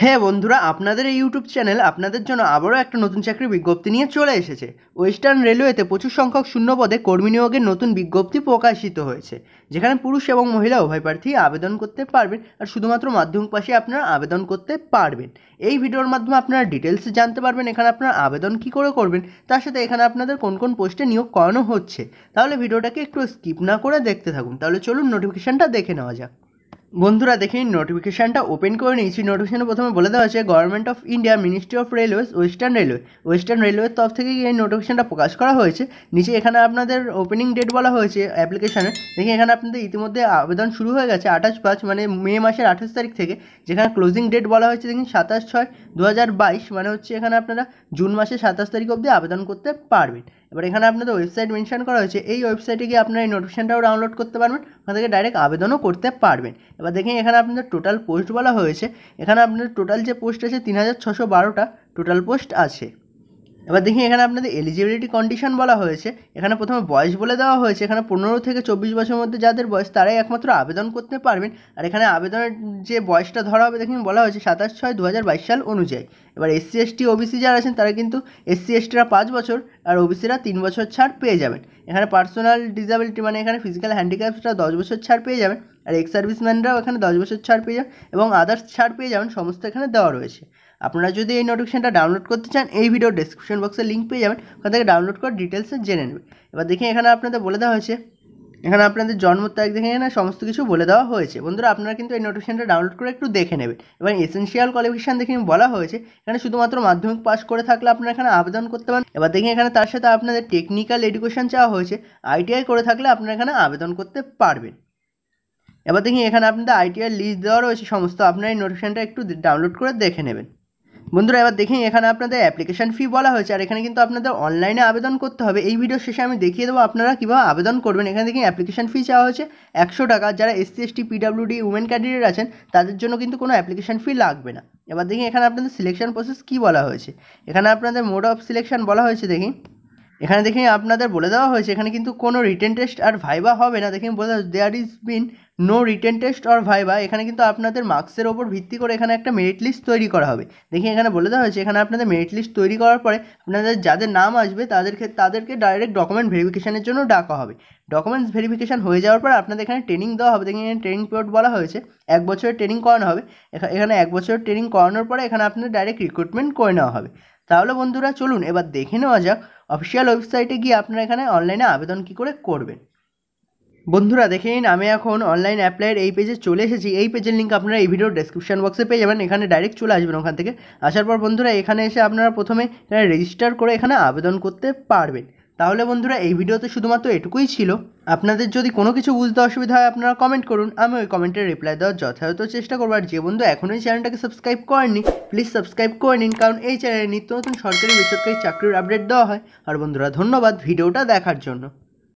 হ্যাঁ বন্ধুরা আপনাদের এই ইউটিউব চ্যানেল আপনাদের জন্য আবারও একটা নতুন চাকরির বিজ্ঞপ্তি নিয়ে চলে এসেছে ওয়েস্টার্ন রেলওয়েতে প্রচুর সংখ্যক শূন্য পদে কর্মী নিয়োগের নতুন বিজ্ঞপ্তি প্রকাশিত হয়েছে যেখানে পুরুষ এবং মহিলা উভয় প্রার্থী আবেদন করতে পারবেন আর শুধুমাত্র মাধ্যমিক পাশে আপনারা আবেদন করতে পারবেন এই ভিডিওর মাধ্যমে আপনারা ডিটেলস জানতে পারবেন এখানে আপনারা আবেদন কি করে করবেন তার সাথে এখানে আপনাদের কোন কোন পোস্টে নিয়োগ করানো হচ্ছে তাহলে ভিডিওটাকে একটু স্কিপ না করে দেখতে থাকুন তাহলে চলুন নোটিফিকেশানটা দেখে নেওয়া যাক বন্ধুরা দেখে নোটিফিকেশানটা ওপেন করে নিয়েছি নোটিফিকেশানে প্রথমে বলে দেওয়া হয়েছে government of India ministry of railways western railway western রেলওয়ের তরফ থেকে এই নোটিফিকেশানটা প্রকাশ করা হয়েছে নিচে এখানে আপনাদের ওপেনিং ডেট বলা হয়েছে অ্যাপ্লিকেশানে দেখি এখানে আপনাদের ইতিমধ্যে আবেদন শুরু হয়ে গেছে আঠাশ পাঁচ মানে মে মাসের আঠাশ তারিখ থেকে যেখানে ক্লোজিং ডেট বলা হয়েছে দেখুন সাতাশ ছয় দু মানে হচ্ছে এখানে আপনারা জুন মাসের সাতাশ তারিখ অবধি আবেদন করতে পারবেন এবার এখানে আপনাদের ওয়েবসাইট মেনশন করা হয়েছে এই ওয়েবসাইটে গিয়ে আপনারা এই নোটিফিকেশানটাও ডাউনলোড করতে পারবেন ওখান থেকে ডাইরেক্ট আবেদনও করতে পারবেন এবার দেখেন এখানে আপনাদের টোটাল পোস্ট বলা হয়েছে এখানে আপনাদের টোটাল যে পোস্ট আছে তিন হাজার ছশো বারোটা টোটাল পোস্ট আছে এবার দেখি এখানে আপনাদের এলিজিবিলিটি কন্ডিশন বলা হয়েছে এখানে প্রথমে বয়স বলে দেওয়া হয়েছে এখানে পনেরো থেকে চব্বিশ বছরের মধ্যে যাদের বয়স তারাই একমাত্র আবেদন করতে পারবেন আর এখানে আবেদনের যে বয়সটা ধরা হবে দেখুন বলা হয়েছে সাতাশ ছয় দু সাল অনুযায়ী এবার এসসি এসটি ওবিসি যারা আছেন তারা কিন্তু এসসি এসটিরা পাঁচ বছর আর ওবিসিরা তিন বছর ছাড় পেয়ে যাবেন এখানে পার্সোনাল ডিসাবিলিটি মানে এখানে ফিজিক্যাল হ্যান্ডিক্যাপসটা দশ বছর ছাড় পেয়ে যাবেন আর এক্স সার্ভিসম্যানরাও এখানে দশ বছর ছাড় পেয়ে যান এবং আদার্স ছাড় পেয়ে যাবেন সমস্ত এখানে দেওয়া রয়েছে আপনারা যদি এই নোটিফিকেশানটা ডাউনলোড করতে চান এই ভিডিও ডিসক্রিপশন বক্সে লিঙ্ক পেয়ে যাবেন ওখান থেকে ডাউনলোড করে ডিটেলসে জেনে নেবেন এবার দেখি এখানে আপনাদের বলে দেওয়া হয়েছে এখানে আপনাদের জন্ম তারিখ দেখে না সমস্ত কিছু বলে দেওয়া হয়েছে বন্ধুরা আপনারা কিন্তু এই নোটিফিকেশনটা ডাউনলোড করে একটু দেখে নেবেন এবং এসেন্সিয়াল কোয়ালিফিকেশান দেখে বলা হয়েছে এখানে শুধুমাত্র মাধ্যমিক পাস করে থাকলে আপনারা এখানে আবেদন করতে পারেন এবার দেখি এখানে তার সাথে আপনাদের টেকনিক্যাল এডুকেশন চাওয়া হয়েছে আইটিআই করে থাকলে আপনারা এখানে আবেদন করতে পারবেন এবার দেখি এখানে আপনাদের আইটিআর লিস্ট দেওয়া রয়েছে সমস্ত আপনার এই নোটিফিকেশানটা একটু ডাউনলোড করে দেখে নেবেন বন্ধুরা এবার দেখি এখানে আপনাদের অ্যাপ্লিকেশান ফি বলা হয়েছে আর এখানে কিন্তু আপনাদের অনলাইনে আবেদন করতে হবে এই ভিডিও শেষে আমি দেখিয়ে দেবো আপনারা কীভাবে আবেদন করবেন এখানে দেখি অ্যাপ্লিকেশান ফি চাওয়া হয়েছে একশো টাকা যারা SC ST PWD women candidate আছেন তাদের জন্য কিন্তু কোনো অ্যাপ্লিকেশান ফি লাগবে না এবার দেখি এখানে আপনাদের সিলেকশন প্রসেস কী বলা হয়েছে এখানে আপনাদের মোড অফ সিলেকশান বলা হয়েছে দেখি এখানে দেখি আপনাদের বলে দেওয়া হয়েছে এখানে কিন্তু কোনো রিটেন টেস্ট আর ভাইবা হবে না দেখে বলে there is been no written test or viva এখানে কিন্তু আপনাদের মার্কসের ওপর ভিত্তি করে এখানে একটা মেরিট লিস্ট তৈরি করা হবে দেখি এখানে বলে দেওয়া হয়েছে এখানে আপনাদের মেরিট লিস্ট তৈরি করার পরে আপনাদের যাদের নাম আসবে তাদেরকে তাদেরকে ডাইরেক্ট ডকুমেন্ট ভেরিফিকেশানের জন্য ডাকা হবে ডকুমেন্টস ভেরিফিকেশান হয়ে যাওয়ার পর আপনাদের এখানে ট্রেনিং দেওয়া হবে দেখি এখানে ট্রেনিং পিরিয়ড বলা হয়েছে এক বছরের ট্রেনিং করানো হবে এখানে এক বছরের ট্রেনিং করানোর পরে এখানে আপনাদের ডাইরেক্ট রিক্রুটমেন্ট করে নেওয়া হবে তাহলে বন্ধুরা চলুন এবার দেখে নেওয়া যাক অফিসিয়াল ওয়েবসাইটে গিয়ে আপনারা এখানে অনলাইনে আবেদন কি করে করবেন বন্ধুরা দেখে নিন আমি এখন অনলাইন অ্যাপ্লাইয়ের এই পেজে চলে এসেছি এই পেজের লিঙ্ক আপনারা এই ভিডিওর ডেসক্রিপশন বক্সে পেয়ে যাবেন এখানে ডাইরেক্ট চলে আসবেন ওখান থেকে আসার পর বন্ধুরা এখানে এসে আপনারা প্রথমে রেজিস্টার করে এখানে আবেদন করতে পারবেন তাহলে বন্ধুরা এই ভিডিওতে শুধুমাত্র এটুকুই ছিল আপনাদের যদি কোনো কিছু বুঝতে অসুবিধা হয় আপনারা কমেন্ট করুন আমি ওই কমেন্টের রিপ্লাই দেওয়ার যথাযথ চেষ্টা করবো আর যে বন্ধু এখনও এই চ্যানেলটাকে সাবস্ক্রাইব করেননি প্লিজ সাবস্ক্রাইব করে নিন কারণ এই চ্যানেলে নিত্য নতুন সরকারি বেসরকারি চাকরির আপডেট দেওয়া হয় আর বন্ধুরা ধন্যবাদ ভিডিওটা দেখার জন্য